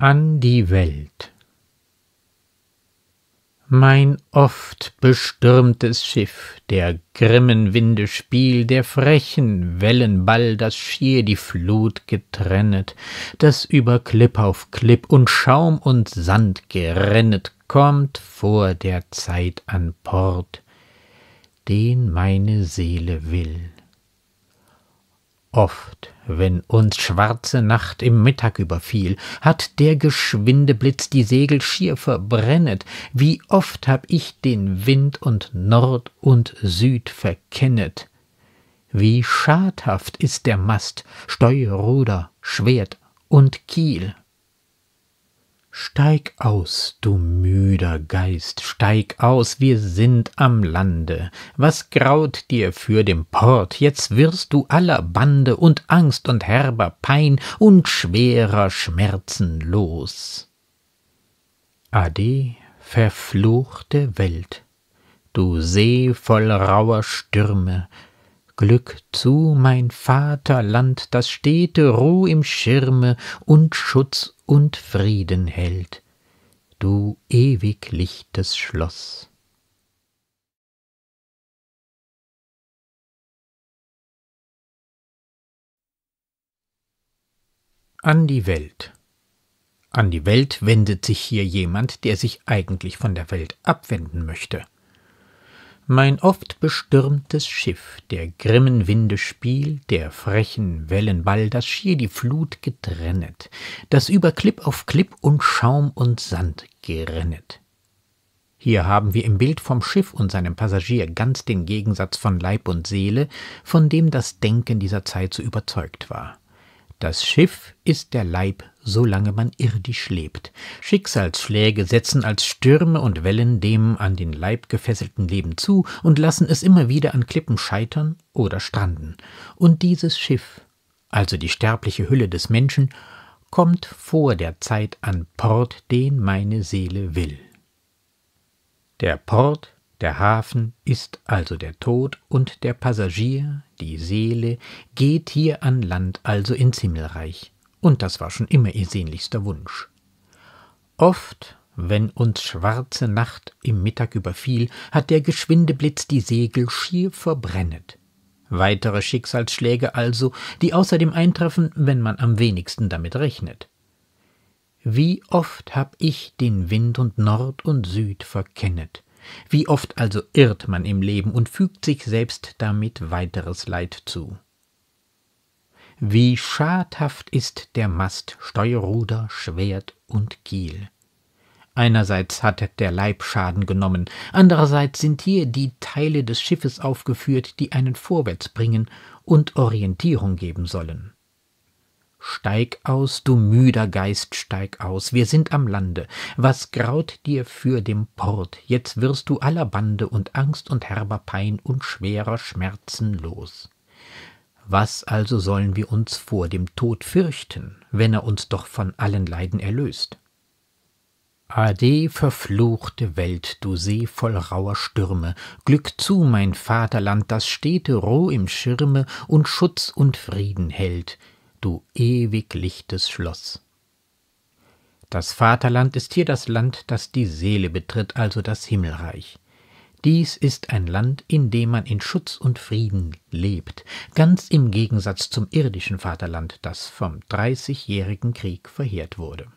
an die Welt. Mein oft bestürmtes Schiff, der grimmen Winde Spiel, der frechen Wellenball, das schier die Flut getrennet, das über Klipp auf Klipp und Schaum und Sand gerennet, kommt vor der Zeit an Port, den meine Seele will. Oft, wenn uns schwarze Nacht im Mittag überfiel, hat der geschwinde Blitz die Segel schier verbrennet, wie oft hab ich den Wind und Nord und Süd verkennet. Wie schadhaft ist der Mast, Steuerruder, Schwert und Kiel. Steig aus, du müder Geist, steig aus, wir sind am Lande. Was graut dir für den Port? Jetzt wirst du aller Bande und Angst und herber Pein und schwerer Schmerzen los. Ade, verfluchte Welt, du See voll rauer Stürme, Glück zu mein Vaterland, das stete Ruh im Schirme und Schutz und Frieden hält, du ewig lichtes Schloss. An die Welt. An die Welt wendet sich hier jemand, der sich eigentlich von der Welt abwenden möchte mein oft bestürmtes Schiff, der grimmen Winde Spiel, der frechen Wellenball, das schier die Flut getrennet, das über Klipp auf Klipp und Schaum und Sand gerennet. Hier haben wir im Bild vom Schiff und seinem Passagier ganz den Gegensatz von Leib und Seele, von dem das Denken dieser Zeit so überzeugt war. Das Schiff ist der Leib solange man irdisch lebt. Schicksalsschläge setzen als Stürme und Wellen dem an den Leib gefesselten Leben zu und lassen es immer wieder an Klippen scheitern oder stranden. Und dieses Schiff, also die sterbliche Hülle des Menschen, kommt vor der Zeit an Port, den meine Seele will. Der Port, der Hafen ist also der Tod und der Passagier, die Seele, geht hier an Land, also ins Himmelreich und das war schon immer ihr sehnlichster Wunsch. Oft, wenn uns schwarze Nacht im Mittag überfiel, hat der geschwinde Blitz die Segel schier verbrennet. Weitere Schicksalsschläge also, die außerdem eintreffen, wenn man am wenigsten damit rechnet. Wie oft hab ich den Wind und Nord und Süd verkennet. Wie oft also irrt man im Leben und fügt sich selbst damit weiteres Leid zu. Wie schadhaft ist der Mast, Steuerruder, Schwert und Kiel. Einerseits hat der Leib Schaden genommen, andererseits sind hier die Teile des Schiffes aufgeführt, die einen vorwärts bringen und Orientierung geben sollen. Steig aus, du müder Geist, steig aus, wir sind am Lande. Was graut dir für dem Port? Jetzt wirst du aller Bande und Angst und herber Pein und schwerer Schmerzen los. Was also sollen wir uns vor dem Tod fürchten, wenn er uns doch von allen Leiden erlöst? Ade, verfluchte Welt, du See voll rauer Stürme, Glück zu, mein Vaterland, das stete roh im Schirme und Schutz und Frieden hält, du ewig lichtes Schloss. Das Vaterland ist hier das Land, das die Seele betritt, also das Himmelreich. Dies ist ein Land, in dem man in Schutz und Frieden lebt, ganz im Gegensatz zum irdischen Vaterland, das vom Dreißigjährigen Krieg verheert wurde